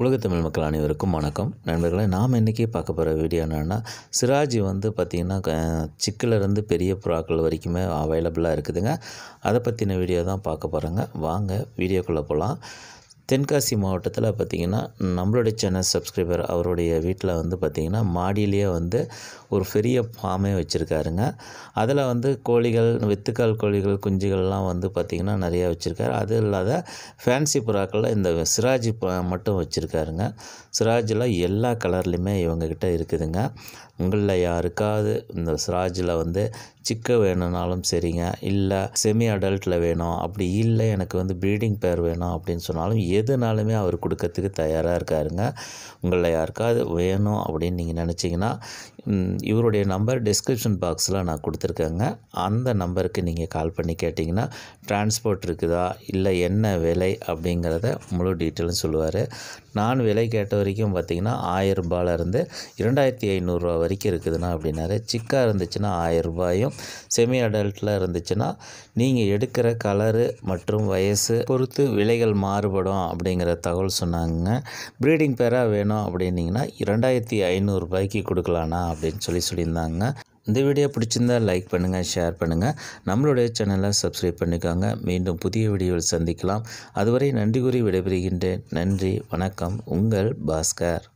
உலகத்தமிழ் மக்கள் அனைவருக்கும் வணக்கம் நண்பர்களே நாம் இன்றைக்கி பார்க்க போகிற வீடியோ என்னென்னா சிராஜி வந்து பார்த்திங்கன்னா சிக்கிலேருந்து பெரிய புறாக்கள் வரைக்குமே அவைலபிளாக இருக்குதுங்க அதை பற்றின வீடியோ தான் பார்க்க போகிறேங்க வாங்க வீடியோக்குள்ளே போகலாம் தென்காசி மாவட்டத்தில் பார்த்திங்கன்னா நம்மளுடைய சேனல் சப்ஸ்கிரைபர் அவருடைய வீட்டில் வந்து பார்த்திங்கன்னா மாடியிலேயே வந்து ஒரு பெரிய ஃபார்மே வச்சுருக்காருங்க அதில் வந்து கோழிகள் வித்துக்கால் கோழிகள் குஞ்சுகள்லாம் வந்து பார்த்திங்கன்னா நிறையா வச்சுருக்காரு அது இல்லாத ஃபேன்சி புறாக்களில் இந்த சிராஜ் மட்டும் வச்சுருக்காருங்க சிராஜில் எல்லா கலர்லேயுமே இவங்கக்கிட்ட இருக்குதுங்க உங்களில் யாருக்காவது இந்த சிராஜில் வந்து சிக்க வேணும்னாலும் சரிங்க இல்லை செமி அடல்ட்டில் வேணும் அப்படி இல்லை எனக்கு வந்து ப்ரீடிங் பேர் வேணும் அப்படின்னு சொன்னாலும் எதுனாலுமே அவர் கொடுக்கறதுக்கு தயாராக இருக்காருங்க உங்களில் யாருக்காவது வேணும் அப்படின்னு நீங்கள் நினச்சிங்கன்னா இவருடைய நம்பர் டிஸ்கிரிப்ஷன் பாக்ஸில் நான் கொடுத்துருக்கேங்க அந்த நம்பருக்கு நீங்கள் கால் பண்ணி கேட்டிங்கன்னா டிரான்ஸ்போர்ட் இருக்குதா இல்லை என்ன விலை அப்படிங்கிறத முழு டீட்டெயிலும் சொல்லுவார் நான் விலை கேட்ட வரைக்கும் பார்த்திங்கன்னா ஆயிரரூபாலேருந்து இரண்டாயிரத்தி ஐநூறுரூவா வரைக்கும் இருக்குதுன்னா அப்படின்னாரு சிக்காக இருந்துச்சுன்னா ஆயிரரூபாயும் செமி அடல்ட்டில் இருந்துச்சுன்னா நீங்கள் எடுக்கிற கலரு மற்றும் வயசு பொறுத்து விலைகள் மாறுபடும் அப்படிங்கிற தகவல் சொன்னாங்க ப்ரீடிங் பேராக வேணும் அப்படின்னிங்கன்னா இரண்டாயிரத்தி ஐநூறுரூபாய்க்கு கொடுக்கலானா அப்படின்னு சொல்லி சொல்லியிருந்தாங்க இந்த வீடியோ பிடிச்சிருந்தா லைக் பண்ணுங்கள் ஷேர் பண்ணுங்கள் நம்மளுடைய சேனலை சப்ஸ்கிரைப் பண்ணிக்கோங்க மீண்டும் புதிய வீடியோவில் சந்திக்கலாம் அதுவரை நன்றி கூறி விடைபெறுகின்றேன் நன்றி வணக்கம் உங்கள் பாஸ்கர்